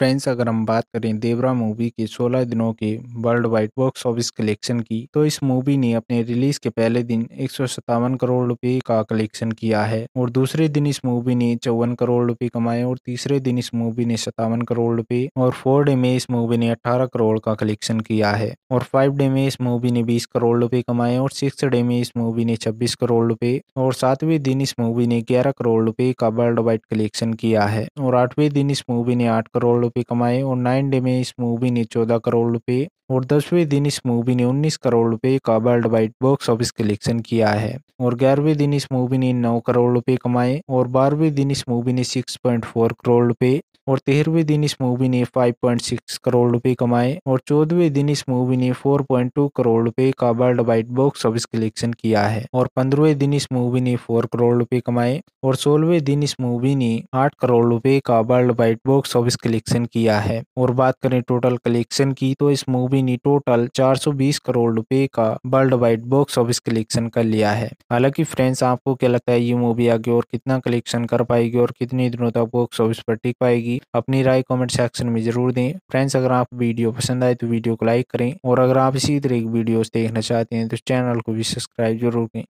friends अगर हम बात करें देवरा मूवी के 16 दिनों के worldwide box office collection की तो इस मूवी ने अपने रिलीज के पहले दिन एक करोड़ रुपए का कलेक्शन किया है और दूसरे दिन इस मूवी ने चौवन करोड़ रुपए कमाए और तीसरे दिन इस मूवी ने सत्तावन करोड़ रुपए और फोर डे में इस मूवी ने अठारह करोड़ का कलेक्शन किया है और फाइव डे में इस मूवी ने बीस करोड़ रुपए कमाए और सिक्स डे में इस मूवी ने छब्बीस करोड़ रुपए और सातवें दिन इस मूवी ने ग्यारह करोड़ रुपए का वर्ल्ड वाइड कलेक्शन किया है और आठवें दिन इस मूवी ने आठ करोड़ रुपये कमाए और नाइन डे में इस मूवी ने चौदह करोड़ रुपये और दसवें दिन इस मूवी ने उन्नीस करोड़ रुपये का worldwide box office collection किया है और ग्यारहवें दिन इस मूवी ने नौ करोड़ रुपये कमाए और बारहवें दिन इस मूवी ने सिक्स करोड़ रुपये और तेरहवें दिन इस मूवी ने 5.6 करोड़ रुपए कमाए और चौदहवें दिन इस मूवी ने 4.2 करोड़ रुपए का worldwide box office collection किया है और पंद्रहवें दिन इस मूवी ने 4 करोड़ रुपए कमाए और सोलहवें दिन इस मूवी ने 8 करोड़ रुपए का worldwide box office collection किया है और बात करें टोटल कलेक्शन की तो इस मूवी ने टोटल चार करोड़ रुपए का worldwide box office collection कर लिया है हालांकि फ्रेंड्स आपको क्या लगता है ये मूवी आगे और कितना कलेक्शन कर पाएगी और कितने दिनों तक बॉक्स ऑफिस पर टिक पाएगी अपनी राय कमेंट सेक्शन में जरूर दें फ्रेंड्स अगर आप वीडियो पसंद आए तो वीडियो को लाइक करें और अगर आप इसी तरह की वीडियोस देखना चाहते हैं तो चैनल को भी सब्सक्राइब जरूर करें